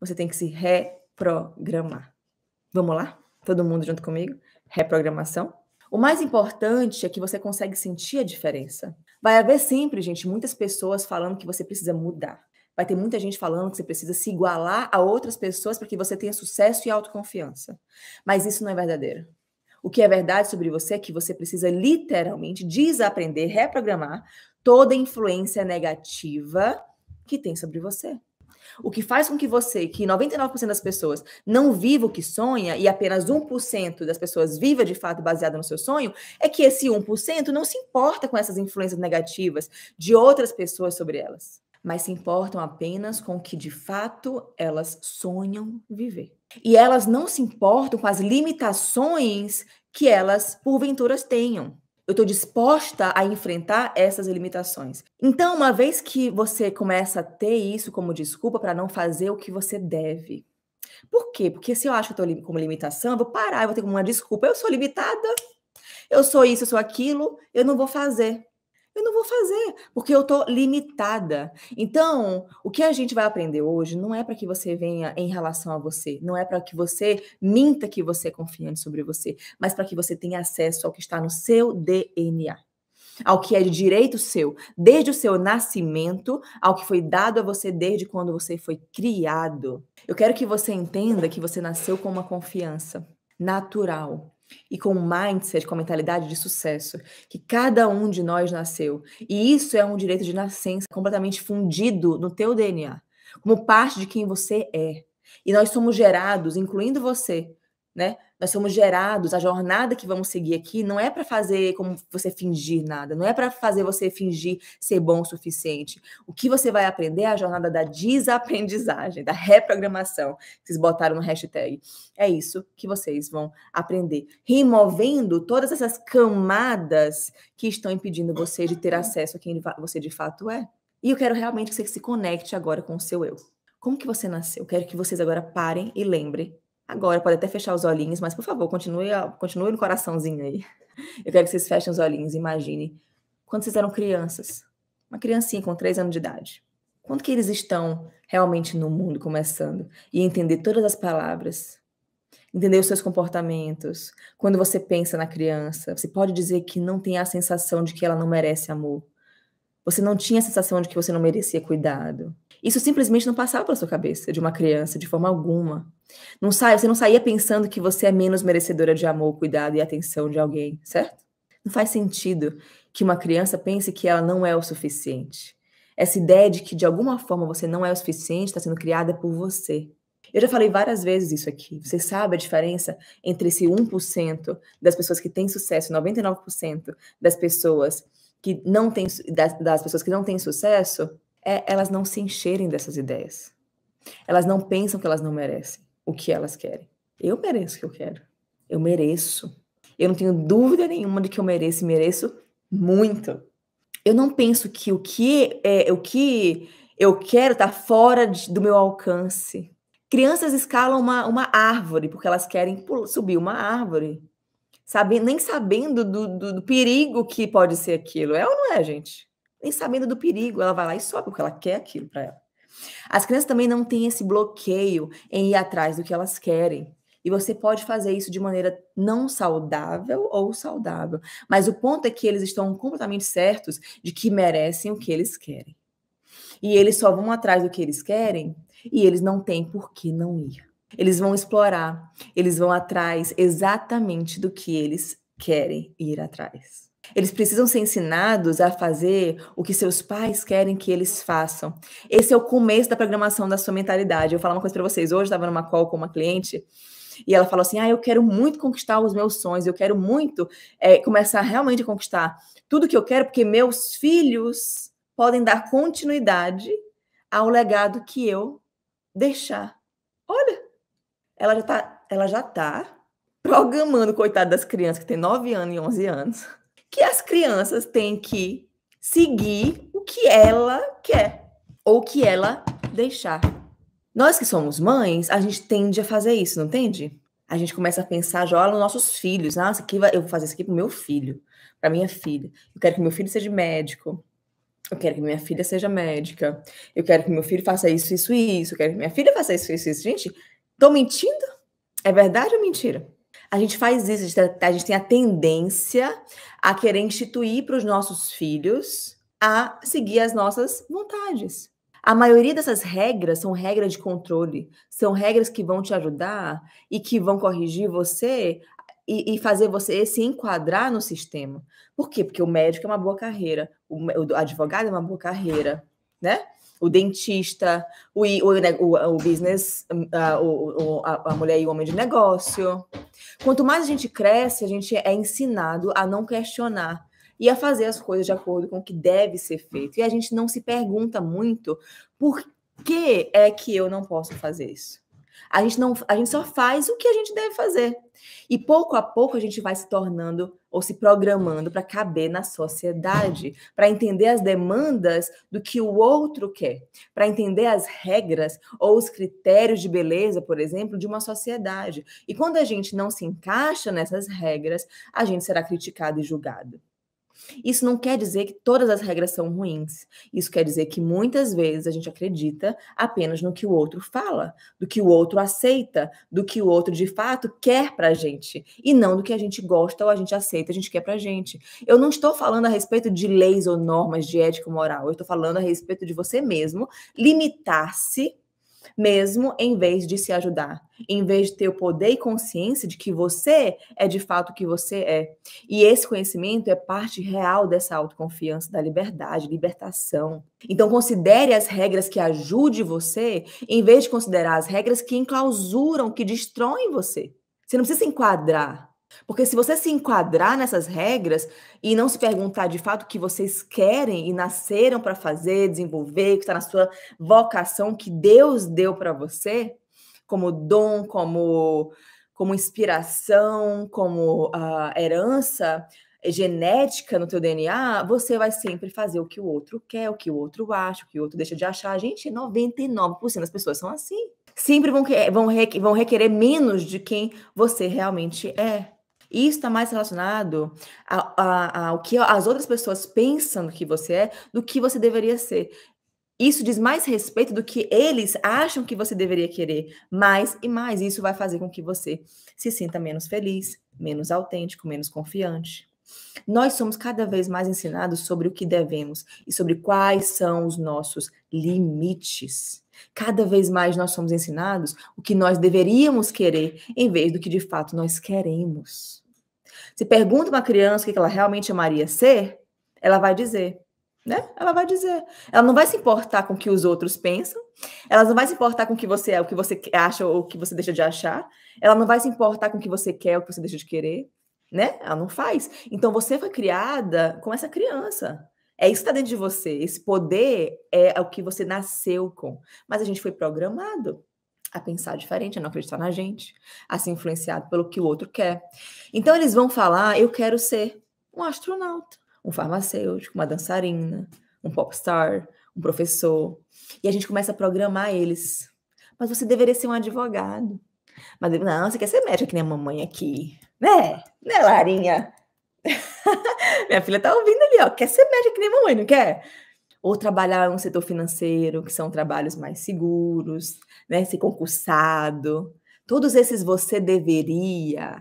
você tem que se reprogramar. Vamos lá? Todo mundo junto comigo? Reprogramação. O mais importante é que você consegue sentir a diferença. Vai haver sempre, gente, muitas pessoas falando que você precisa mudar. Vai ter muita gente falando que você precisa se igualar a outras pessoas para que você tenha sucesso e autoconfiança. Mas isso não é verdadeiro. O que é verdade sobre você é que você precisa literalmente desaprender, reprogramar toda a influência negativa que tem sobre você. O que faz com que você, que 99% das pessoas não viva o que sonha e apenas 1% das pessoas viva de fato baseada no seu sonho, é que esse 1% não se importa com essas influências negativas de outras pessoas sobre elas, mas se importam apenas com o que de fato elas sonham viver. E elas não se importam com as limitações que elas porventuras tenham eu estou disposta a enfrentar essas limitações. Então, uma vez que você começa a ter isso como desculpa para não fazer o que você deve. Por quê? Porque se eu acho que eu estou como limitação, eu vou parar, eu vou ter como uma desculpa. Eu sou limitada, eu sou isso, eu sou aquilo, eu não vou fazer eu não vou fazer, porque eu estou limitada. Então, o que a gente vai aprender hoje não é para que você venha em relação a você, não é para que você minta que você é confiante sobre você, mas para que você tenha acesso ao que está no seu DNA. Ao que é de direito seu, desde o seu nascimento, ao que foi dado a você desde quando você foi criado. Eu quero que você entenda que você nasceu com uma confiança natural, e com um mindset, com a mentalidade de sucesso, que cada um de nós nasceu. E isso é um direito de nascença completamente fundido no teu DNA, como parte de quem você é. E nós somos gerados, incluindo você, né? Nós somos gerados, a jornada que vamos seguir aqui não é para fazer como você fingir nada, não é para fazer você fingir ser bom o suficiente. O que você vai aprender é a jornada da desaprendizagem, da reprogramação, que vocês botaram no hashtag. É isso que vocês vão aprender, removendo todas essas camadas que estão impedindo você de ter acesso a quem você de fato é. E eu quero realmente que você se conecte agora com o seu eu. Como que você nasceu? Eu quero que vocês agora parem e lembrem Agora, pode até fechar os olhinhos, mas por favor, continue, continue no coraçãozinho aí. Eu quero que vocês fechem os olhinhos, imagine. Quando vocês eram crianças, uma criancinha com três anos de idade, quando que eles estão realmente no mundo começando e entender todas as palavras, entender os seus comportamentos. Quando você pensa na criança, você pode dizer que não tem a sensação de que ela não merece amor. Você não tinha a sensação de que você não merecia cuidado. Isso simplesmente não passava pela sua cabeça de uma criança, de forma alguma. Não sai, você não saía pensando que você é menos merecedora de amor, cuidado e atenção de alguém, certo? Não faz sentido que uma criança pense que ela não é o suficiente. Essa ideia de que de alguma forma você não é o suficiente está sendo criada por você. Eu já falei várias vezes isso aqui. Você sabe a diferença entre esse 1% das pessoas que têm sucesso, e 99% das pessoas que não tem das, das pessoas que não têm sucesso é elas não se encherem dessas ideias. Elas não pensam que elas não merecem o que elas querem. Eu mereço o que eu quero. Eu mereço. Eu não tenho dúvida nenhuma de que eu mereço e mereço muito. Eu não penso que o que é o que eu quero está fora de, do meu alcance. Crianças escalam uma, uma árvore porque elas querem subir uma árvore sabendo, nem sabendo do, do, do, perigo que pode ser aquilo. É ou não é, gente? Nem sabendo do perigo, ela vai lá e sobe, porque ela quer aquilo para ela. As crianças também não têm esse bloqueio em ir atrás do que elas querem. E você pode fazer isso de maneira não saudável ou saudável. Mas o ponto é que eles estão completamente certos de que merecem o que eles querem. E eles só vão atrás do que eles querem e eles não têm por que não ir. Eles vão explorar, eles vão atrás exatamente do que eles querem ir atrás. Eles precisam ser ensinados a fazer o que seus pais querem que eles façam. Esse é o começo da programação da sua mentalidade. Eu vou falar uma coisa para vocês. Hoje estava numa call com uma cliente e ela falou assim: Ah, eu quero muito conquistar os meus sonhos, eu quero muito é, começar realmente a conquistar tudo que eu quero, porque meus filhos podem dar continuidade ao legado que eu deixar ela já tá, ela já tá programando, coitado das crianças que tem 9 anos e 11 anos, que as crianças têm que seguir o que ela quer ou o que ela deixar. Nós que somos mães, a gente tende a fazer isso, não tende? A gente começa a pensar já nos nossos filhos. Nossa, aqui vai, eu vou fazer isso aqui pro meu filho, pra minha filha. Eu quero que meu filho seja médico. Eu quero que minha filha seja médica. Eu quero que meu filho faça isso, isso e isso. Eu quero que minha filha faça isso, isso, isso. Gente, Estão mentindo? É verdade ou mentira? A gente faz isso, a gente tem a tendência a querer instituir para os nossos filhos a seguir as nossas vontades. A maioria dessas regras são regras de controle, são regras que vão te ajudar e que vão corrigir você e, e fazer você se enquadrar no sistema. Por quê? Porque o médico é uma boa carreira, o advogado é uma boa carreira, né? o dentista, o, o, o business, hum, a, o, a, mulher e o homem de negócio. Quanto mais a gente cresce, a gente é ensinado a não questionar e a fazer as coisas de acordo com o que deve ser feito. E a gente não se pergunta muito por que é que eu não posso fazer isso. A gente, não, a gente só faz o que a gente deve fazer. E pouco a pouco a gente vai se tornando ou se programando para caber na sociedade, para entender as demandas do que o outro quer, para entender as regras ou os critérios de beleza, por exemplo, de uma sociedade. E quando a gente não se encaixa nessas regras, a gente será criticado e julgado. Isso não quer dizer que todas as regras são ruins. Isso quer dizer que muitas vezes a gente acredita apenas no que o outro fala, do que o outro aceita, do que o outro de fato quer pra gente, e não do que a gente gosta ou a gente aceita, a gente quer pra gente. Eu não estou falando a respeito de leis ou normas de ética ou moral, eu estou falando a respeito de você mesmo limitar-se mesmo em vez de se ajudar, em vez de ter o poder e consciência de que você é de fato o que você é. E esse conhecimento é parte real dessa autoconfiança, da liberdade, libertação. Então considere as regras que ajude você, em vez de considerar as regras que enclausuram, que destroem você. Você não precisa se enquadrar porque se você se enquadrar nessas regras e não se perguntar de fato o que vocês querem e nasceram para fazer, desenvolver, que está na sua vocação que Deus deu para você, como dom, como, como inspiração, como uh, herança genética no teu DNA, você vai sempre fazer o que o outro quer, o que o outro acha, o que o outro deixa de achar. Gente, 99% das pessoas são assim sempre vão, vão, vão requerer menos de quem você realmente é. Isso está mais relacionado ao que as outras pessoas pensam que você é do que você deveria ser. Isso diz mais respeito do que eles acham que você deveria querer, mais e mais. Isso vai fazer com que você se sinta menos feliz, menos autêntico, menos confiante. Nós somos cada vez mais ensinados sobre o que devemos e sobre quais são os nossos limites. Cada vez mais nós somos ensinados o que nós deveríamos querer, em vez do que de fato nós queremos. Se pergunta uma criança o que ela realmente amaria ser, ela vai dizer, né? Ela vai dizer. Ela não vai se importar com o que os outros pensam, ela não vai se importar com o que você é, o que você acha ou o que você deixa de achar, ela não vai se importar com o que você quer, ou o que você deixa de querer, né? Ela não faz. Então você foi criada com essa criança. É isso que está dentro de você. Esse poder é o que você nasceu com. Mas a gente foi programado a pensar diferente, a não acreditar na gente, a ser influenciado pelo que o outro quer. Então eles vão falar: eu quero ser um astronauta, um farmacêutico, uma dançarina, um popstar, um professor. E a gente começa a programar eles. Mas você deveria ser um advogado. Mas não, você quer ser médica que nem a mamãe aqui. Né? Né, Larinha? Minha filha tá ouvindo ali, ó. Quer ser médica que nem mamãe, não quer? Ou trabalhar no setor financeiro, que são trabalhos mais seguros, né? Ser concursado. Todos esses você deveria,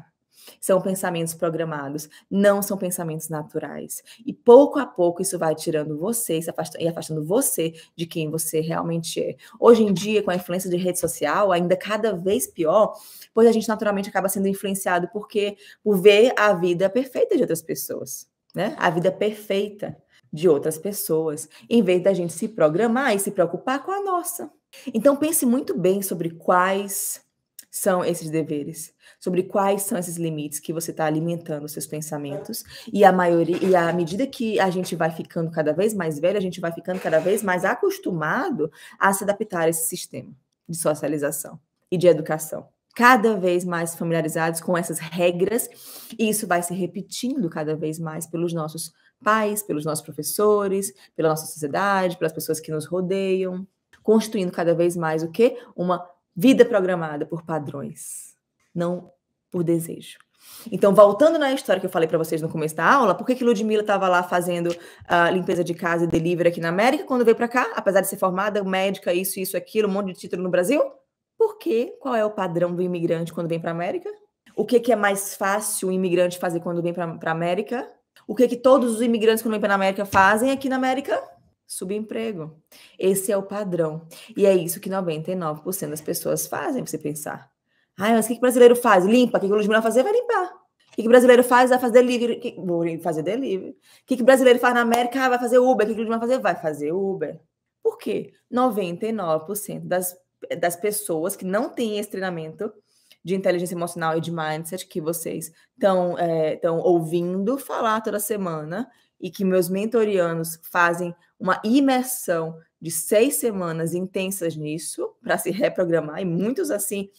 são pensamentos programados, não são pensamentos naturais. E pouco a pouco isso vai tirando você afastando, e afastando você de quem você realmente é. Hoje em dia, com a influência de rede social, ainda cada vez pior, pois a gente naturalmente acaba sendo influenciado porque por ver a vida perfeita de outras pessoas, né? A vida perfeita de outras pessoas, em vez da gente se programar e se preocupar com a nossa. Então pense muito bem sobre quais são esses deveres, sobre quais são esses limites que você está alimentando os seus pensamentos. E a maioria, e à medida que a gente vai ficando cada vez mais velho, a gente vai ficando cada vez mais acostumado a se adaptar a esse sistema de socialização e de educação. Cada vez mais familiarizados com essas regras, e isso vai se repetindo cada vez mais pelos nossos pais, pelos nossos professores, pela nossa sociedade, pelas pessoas que nos rodeiam, construindo cada vez mais o que? Uma Vida programada por padrões, não por desejo. Então, voltando na história que eu falei para vocês no começo da aula, por que, que Ludmilla estava lá fazendo uh, limpeza de casa e delivery aqui na América quando veio para cá, apesar de ser formada médica, isso, isso, aquilo, um monte de título no Brasil? Porque qual é o padrão do imigrante quando vem para a América? O que, que é mais fácil o imigrante fazer quando vem para a América? O que, que todos os imigrantes quando vêm para a América fazem aqui na América? subemprego. Esse é o padrão. E é isso que 99% das pessoas fazem, você pensar. Ah, mas o que, que brasileiro faz? Limpa. O que, que o Ludmilla fazer? Vai limpar. O que, que brasileiro faz? Vai fazer delivery. Que... Vou fazer delivery. O que, que brasileiro faz na América? Ah, vai fazer Uber. O que, que o Ludmilla fazer? Vai fazer Uber. Por quê? 99% das, das pessoas que não têm esse treinamento de inteligência emocional e de mindset que vocês estão é, eh, ouvindo falar toda semana e que meus mentorianos fazem uma imersão de seis semanas intensas nisso para se reprogramar e muitos assim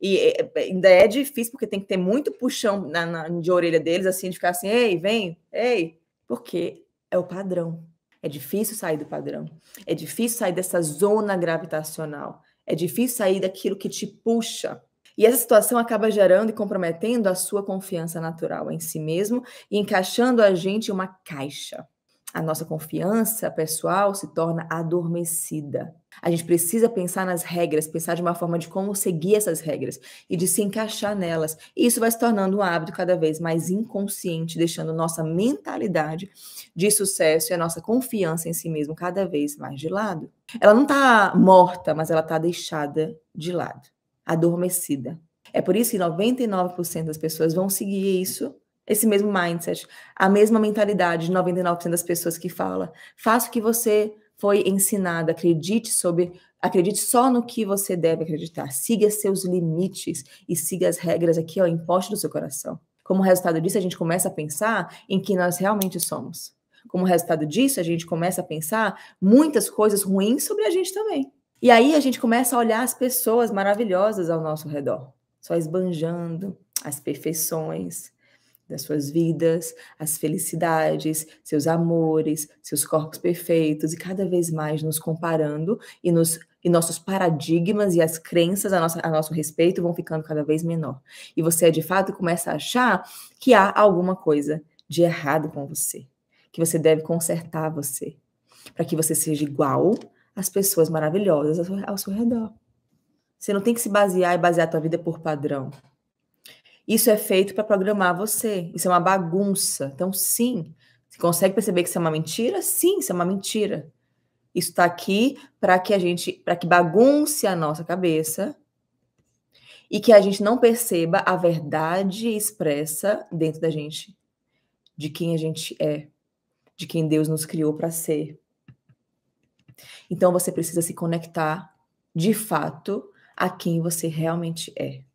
e ainda é difícil porque tem que ter muito puxão na, na, de orelha deles assim de ficar assim ei vem ei porque é o padrão é difícil sair do padrão é difícil sair dessa zona gravitacional é difícil sair daquilo que te puxa e essa situação acaba gerando e comprometendo a sua confiança natural em si mesmo e encaixando a gente em uma caixa a nossa confiança pessoal se torna adormecida. A gente precisa pensar nas regras, pensar de uma forma de como seguir essas regras e de se encaixar nelas. E isso vai se tornando um hábito cada vez mais inconsciente, deixando nossa mentalidade de sucesso e a nossa confiança em si mesmo cada vez mais de lado. Ela não está morta, mas ela está deixada de lado, adormecida. É por isso que 99% das pessoas vão seguir isso esse mesmo mindset, a mesma mentalidade de 99% das pessoas que fala. Faça o que você foi ensinado, acredite sobre, acredite só no que você deve acreditar. Siga seus limites e siga as regras aqui, ó, imposto do seu coração. Como resultado disso, a gente começa a pensar em que nós realmente somos. Como resultado disso, a gente começa a pensar muitas coisas ruins sobre a gente também. E aí a gente começa a olhar as pessoas maravilhosas ao nosso redor, só esbanjando as perfeições, das suas vidas, as felicidades, seus amores, seus corpos perfeitos e cada vez mais nos comparando e nos e nossos paradigmas e as crenças a, nossa, a nosso respeito vão ficando cada vez menor. E você de fato começa a achar que há alguma coisa de errado com você, que você deve consertar você, para que você seja igual às pessoas maravilhosas ao seu, ao seu redor. Você não tem que se basear e basear a tua vida por padrão. Isso é feito para programar você. Isso é uma bagunça. Então, sim, você consegue perceber que isso é uma mentira? Sim, isso é uma mentira. Isso está aqui para que a gente, para que bagunce a nossa cabeça e que a gente não perceba a verdade expressa dentro da gente, de quem a gente é, de quem Deus nos criou para ser. Então você precisa se conectar de fato a quem você realmente é.